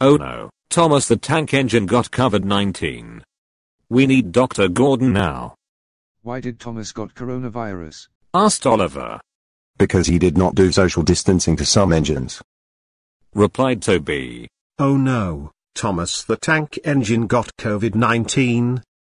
Oh no, Thomas the Tank Engine got covered 19. We need Dr. Gordon now. Why did Thomas got coronavirus? Asked Oliver. Because he did not do social distancing to some engines. Replied Toby. Oh no, Thomas the Tank Engine got COVID-19.